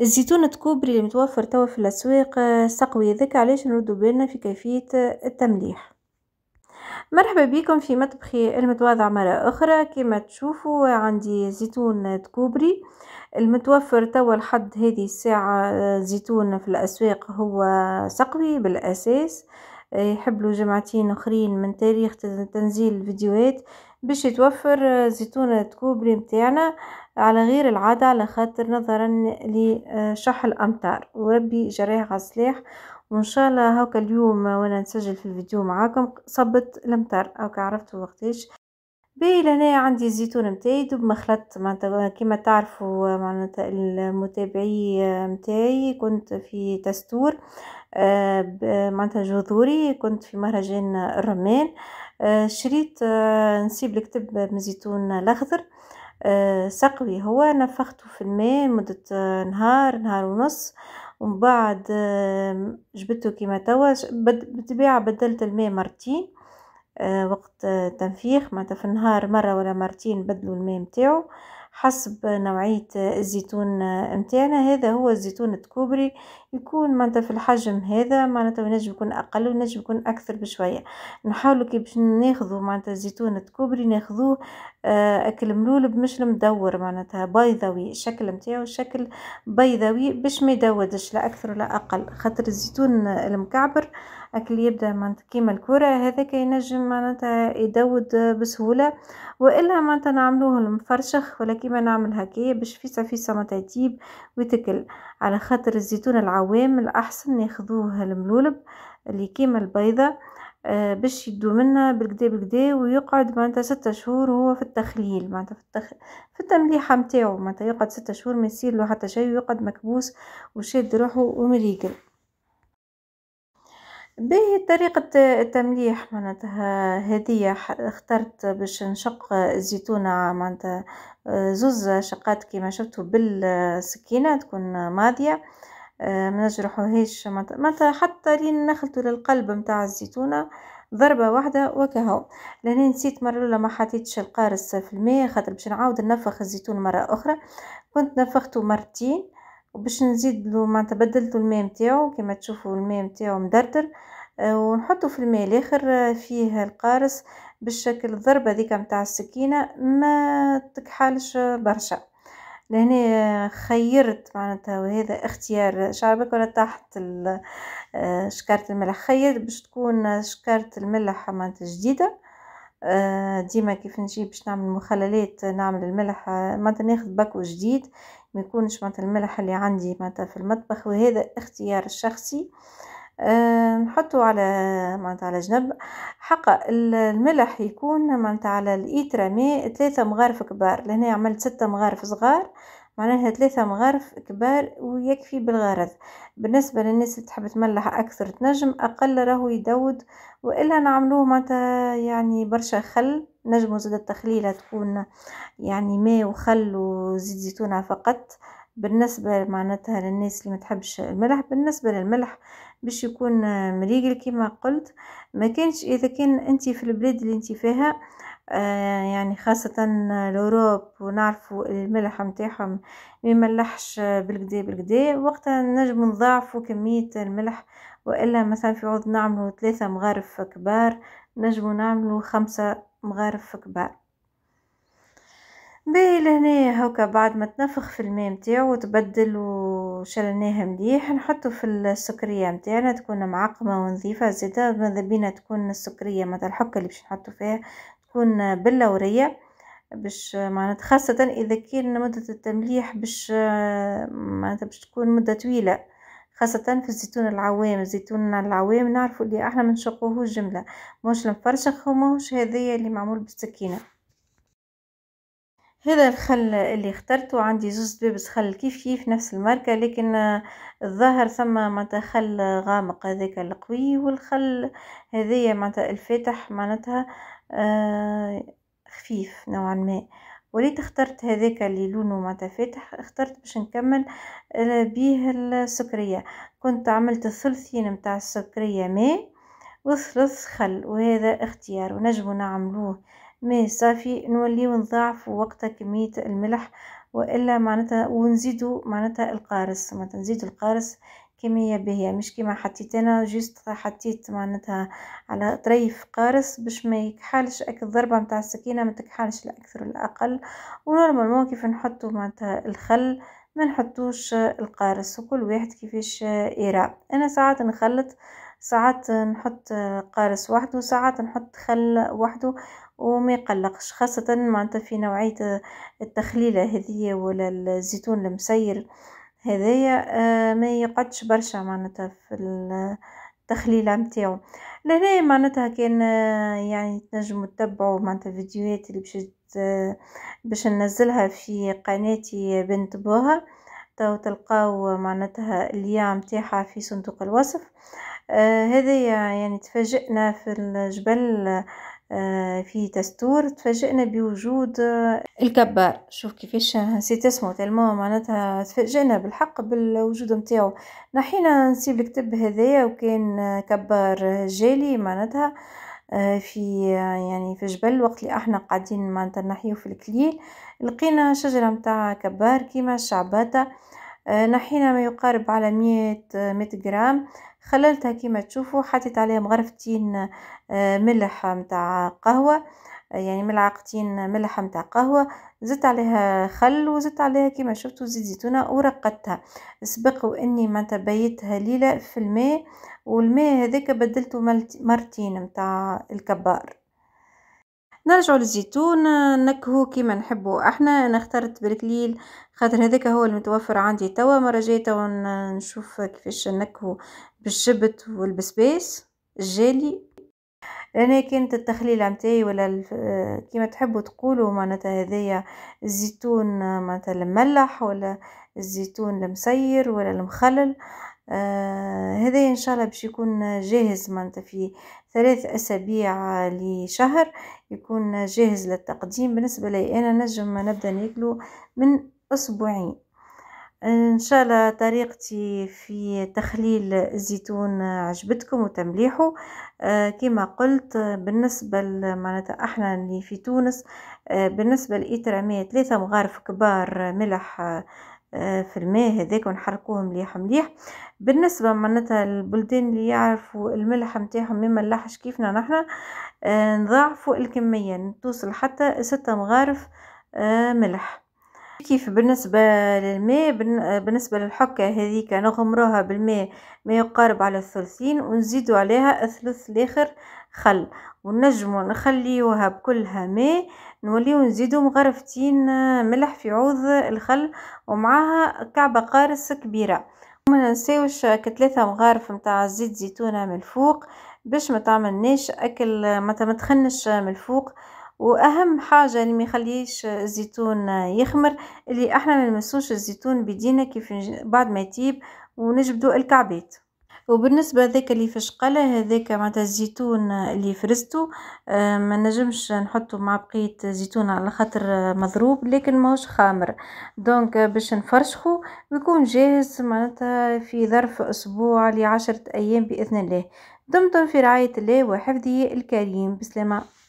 الزيتون الكوبري اللي متوفر توا في الأسواق آه، سقوي ذاك علاش نردو بالنا في كيفية آه، التمليح مرحبا بكم في مطبخي المتواضع مرة أخرى كما تشوفوا عندي زيتون تكوبري المتوفر توا لحد هذه الساعة آه، زيتون في الأسواق هو سقوي بالأساس يحبلو جمعتين أخرين من تاريخ تنزيل الفيديوهات باش يتوفر زيتونة كوبري متاعنا على غير العادة على خاطر نظرا لشح الامطار وربي جريه على السلاح وان شاء الله هاكا اليوم وانا نسجل في الفيديو معاكم صبت الامطار هاكا عرفتوا وقتاش باهي لهنايا عندي الزيتون نتاعي دوب ما خلطت معناتها كيما تعرفوا معناتها المتابعي نتاعي كنت في تستور آه، معناتها جذوري كنت في مهرجان الرمان آه، شريت آه، نسيب الكتب من زيتون الاخضر سقوي هو نفخته في الماء مدة نهار نهار ونص ومن بعد جبته كيما توا بالطبيعة بدلت الماء مرتين آه، وقت التنفيخ معناتها في النهار مرة ولا مرتين بدلوا الماء نتاعو حسب نوعية الزيتون متاعنا هذا هو الزيتون الكوبري يكون معناتها في الحجم هذا معناتها ينجم يكون اقل وينجم يكون اكثر بشويه نحاولوا كي باش ناخذوا معناتها زيتون الكوبري ناخذوه آه، اكل ملولب مش مدور معناتها بيضاوي الشكل نتاعو شكل بيضاوي باش ما يدودش لا اكثر ولا اقل خاطر الزيتون المكعبر اكل يبدا معناتها كيما الكره هذا ينجم معناتها يدود بسهوله والا معناتها نعملوه المفرشخ ولا كيما نعمل هكايا باش فيسا فيسا ما تجيب ويتكل على خاطر الزيتون العادي العوام احسن ياخذوه الملولب اللي كيما البيضة آه، باش يدو منا بالكدا بالكدا ويقعد معناتها ستة شهور وهو في التخليل معناتها في, التخ... في التمليحة نتاعو معناتها يقعد ستة شهور ما يصير له حتى شيء ويقعد مكبوس وشاد روحه ومريقل باهي طريقة التمليح معناتها هذه اخترت باش نشق الزيتونة معناتها آه، زوز شقات كيما شفتو بالسكينة تكون ماضية آه، ما نجرحوهاش معناتها حتى لين نخلطو للقلب نتاع الزيتونة ضربة واحدة وكهو لاني نسيت مرة الاولى ما حطيتش القارص في الماء خاطر باش نعاود ننفخ الزيتون مرة اخرى كنت نفختو مرتين وباش نزيدلو معناتها بدلتو الماء نتاعو كما تشوفوا الماء نتاعو مدردر آه، ونحطو في الماء الاخر آه، فيه القارص بالشكل الضربة ذيك نتاع السكينة ما تكحلش برشا لهنا آه، خيرت معناتها وهذا اختيار شعبك ولا تحت آه، شكارة الملح خير باش تكون شكارة الملح معناتها جديدة آه، ديما كيف نجي باش نعمل مخللات نعمل الملح معناتها ناخذ باكو جديد ما يكونش معناتها الملح اللي عندي معناتها في المطبخ وهذا اختيار شخصي نحطه على معناتها على جنب حق الملح يكون معناتها على الإيترا ماء ثلاثة مغارف كبار لهنا عملت ستة مغارف صغار معناها ثلاثة مغارف كبار ويكفي بالغرض بالنسبة للناس اللي تحب تملح أكثر تنجم أقل راهو يدود وإلا نعملوه معناتها يعني برشا خل نجمو زاد التخليلة تكون يعني ماء وخل وزيت زيتونة فقط بالنسبة معناتها للناس اللي ما تحبش الملح بالنسبة للملح باش يكون مريقل كما قلت ما كانش اذا كان انت في البلاد اللي انت فيها آه، يعني خاصة الأوروب ونعرفوا الملح متاعهم ميملحش بالكدا بالكدا وقتها نجم نضاعفوا كمية الملح وإلا مثلا في عوض نعملو ثلاثة مغارف كبار نجم نعملو خمسة مغارف كبار باهي لهنايا هاكا بعد ما تنفخ في الماء نتاعو وتبدل وشلناها مليح نحطو في السكريه نتاعنا تكون معقمه ونظيفه زاده ماذا بينا تكون السكريه متاع الحكه اللي باش نحطو فيها تكون بلوريه باش معناتها خاصه اذا كان مده التمليح باش معناتها باش تكون مده طويله خاصة في الزيتون العوام الزيتون العوام نعرفوا اللي احنا منشقوهوش جملة مش المفرشخ وماهوش هذيا اللي معمول بالسكينة هذا الخل اللي اخترته عندي زوز دبابس خل كيف كيف نفس الماركة لكن الظاهر ثم معناتها خل غامق هذاك القوي والخل هذايا معناتها الفاتح معناتها آه، خفيف نوعا ما وليت اخترت هذاك اللي لونه معناتها فاتح اخترت باش نكمل آه، بيه السكرية كنت عملت الثلثين متاع السكرية ماء وثلث خل وهذا اختيار ونجمو نعملوه ماء صافي نوليو نضاعف وقتها كمية الملح وإلا معناتها ونزيدو معناتها القارص معناتها نزيدو القارص كمية باهية مش كيما حطيت أنا جست حطيت معناتها على طريف قارص باش ما يكحلش أك الضربة متاع السكينة ما تكحلش لأكثر الأقل ونورمالمون كيف نحطو معناتها الخل ما نحطوش القارص وكل واحد كيفاش يرى أنا ساعات نخلط ساعات نحط قارص وحده ساعات نحط خل وحده وما يقلقش خاصة معنتها في نوعية آه، التخليلة هذيا ولا الزيتون المسير هذايا آه، ما يقعدش برشا معناتها في التخليلة متاعو لهنا معناتها كان آه، يعني تنجموا تتبعوا معناتها فيديوهات اللي باش باش ننزلها في قناتي بنت بوها تو تلقاو معناتها اليا متاعها في صندوق الوصف آه هذا يعني تفاجئنا في الجبل آه، في تستور تفاجئنا بوجود آه، الكبار شوف كيفاش نسيت اسمه تلمو معناتها تفاجئنا بالحق بالوجود نتاعو نحينا نسيب الكتب هذايا وكان كبار جالي معناتها آه، في يعني في جبل وقت اللي احنا قاعدين معناتها نحيو في الكليل لقينا شجره نتاع كبار كيما الشعباته نحينا ما يقارب على مية آه، مية غرام خللتها كيما تشوفوا حطيت عليها مغرفتين آه، ملح متاع قهوة آه، يعني ملعقتين ملح متاع قهوة زدت عليها خل وزدت عليها كيما شفتوا زيت زيتونة ورقدتها سبق واني ما تبيتها ليلة في الماء والماء هذاك بدلته مرتين متاع الكبار نرجعو للزيتون نكهو كيما نحبو احنا انا اخترت بالكليل خاطر هذاك هو المتوفر عندي توا مره جايه توا نشوف كيفاش نكهو بالجبت والبسباس الجالي انا كانت التخليله نتاعي ولا كيما تحبوا تقولوا معناتها هذايا الزيتون معناتها الملح ولا الزيتون المسير ولا المخلل آه، هذا ان شاء الله باش يكون جاهز معناتها في ثلاث اسابيع لشهر يكون جاهز للتقديم بالنسبه لي انا نجم نبدا ناكله من اسبوعين ان شاء الله طريقتي في تخليل الزيتون عجبتكم وتمليحه آه، كما قلت بالنسبه معناتها احنا اللي في تونس آه، بالنسبه لإترامية ثلاثه مغارف كبار ملح آه، في الماء هذاك ونحركوه مليح مليح بالنسبة معناتها البلدان اللي يعرفوا الملح متاعهم مما ملحش كيفنا نحنا آه، نضاعفوا الكمية توصل حتى ستة مغارف آه، ملح كيف بالنسبة للماء بالنسبة للحكة هاذيك نغمروها بالماء ما يقارب على الثلثين ونزيدو عليها الثلث لاخر خل ونجمو نخليوها بكلها ماء نوليو نزيدو مغرفتين ملح في عوض الخل ومعاها كعبة قارص كبيرة وما ننساوش كتلاتة مغارف متاع زيت زيتونة من الفوق باش ما تعملناش اكل ما تخنش من الفوق واهم حاجة اللي ما يخليش الزيتون يخمر اللي احنا ما نمسوش الزيتون بيدينا كيف بعد ما يطيب ونجبدو الكعبات وبالنسبة هذاك اللي في شقلة هذاك معناتها الزيتون اللي فرزتو آه، ما نجمش نحطو مع بقية زيتون على خاطر مضروب لكن ماهوش خامر دونك باش نفرشخو ويكون جاهز معناتها في ظرف اسبوع لعشرة ايام باذن الله دمتم في رعاية الله وحفظه الكريم بسلامة